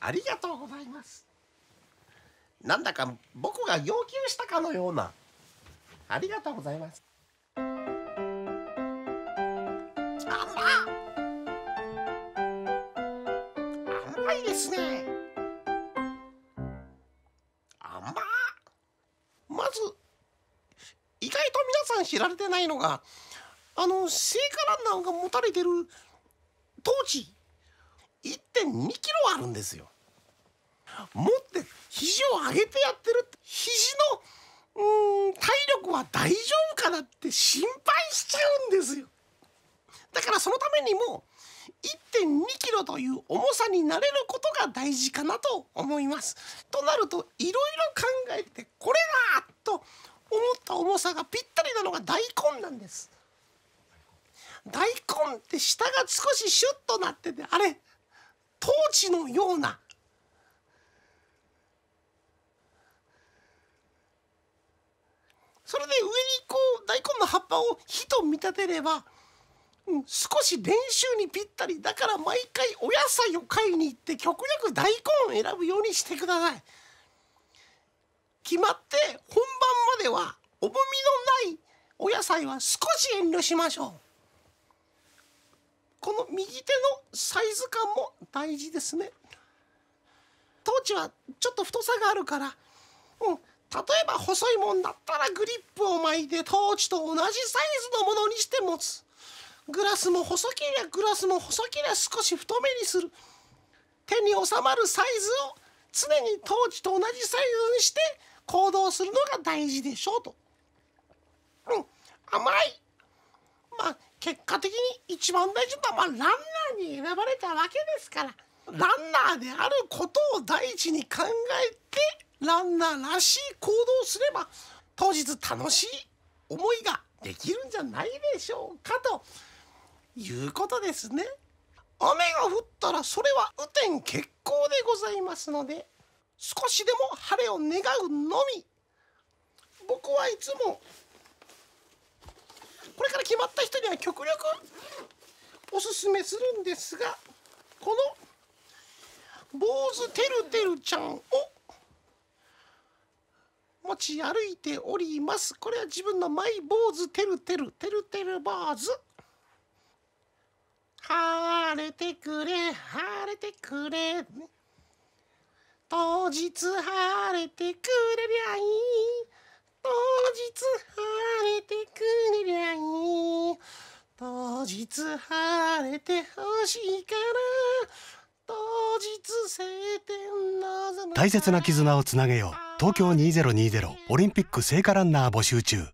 ありがとうございますなんだか僕が要求したかのようなありがとうございます甘いですね甘まず意外と皆さん知られてないのがあの聖火ランナーが持たれてるトーチ1.2キロあるんですよ持って肘を上げてやってるって肘のうん体力は大丈夫かなって心配しちゃうんですよだからそのためにも1.2キロという重さになれることが大事かなと思いますとなるといろいろ考えてこれだと思った重さがぴったりなのが大根なんです大根って下が少しシュッとなっててあれトーチのようなそれで上にこう大根の葉っぱを火と見立てれば、うん、少し練習にぴったりだから毎回お野菜を買いに行って極力大根を選ぶようにしてください。決まって本番までは重みのないお野菜は少し遠慮しましょう。この右手のサイズ感も大事ですねトーチはちょっと太さがあるからうん例えば細いもんだったらグリップを巻いてトーチと同じサイズのものにして持つグラスも細けりゃグラスも細けりゃ少し太めにする手に収まるサイズを常にトーチと同じサイズにして行動するのが大事でしょうと。うん結果的に一番大事なのはランナーに選ばれたわけですからランナーであることを第一に考えてランナーらしい行動をすれば当日楽しい思いができるんじゃないでしょうかということですね。雨が降ったらそれは雨天決行でございますので少しでも晴れを願うのみ僕はいつも決まった人には極力おすすめするんですがこの坊主てるてるちゃんを持ち歩いておりますこれは自分のマイ坊主てるてるてるてる坊主晴れてくれ晴れてくれ当日晴れてくれりゃいい当日晴れつ晴れてしいから当日晴天望む大切な絆をつなげよう東京2020オリンピック聖火ランナー募集中